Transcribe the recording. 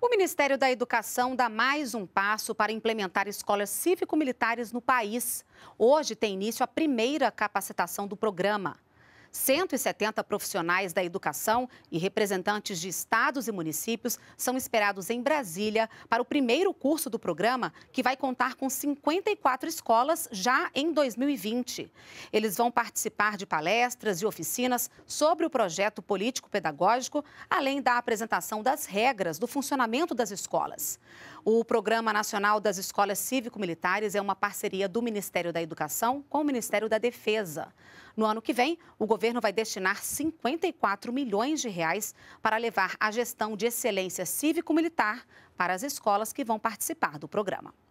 O Ministério da Educação dá mais um passo para implementar escolas cívico-militares no país. Hoje tem início a primeira capacitação do programa. 170 profissionais da educação e representantes de estados e municípios são esperados em Brasília para o primeiro curso do programa, que vai contar com 54 escolas já em 2020. Eles vão participar de palestras e oficinas sobre o projeto político-pedagógico, além da apresentação das regras do funcionamento das escolas. O Programa Nacional das Escolas Cívico-Militares é uma parceria do Ministério da Educação com o Ministério da Defesa. No ano que vem, o governo vai destinar 54 milhões de reais para levar a gestão de excelência cívico-militar para as escolas que vão participar do programa.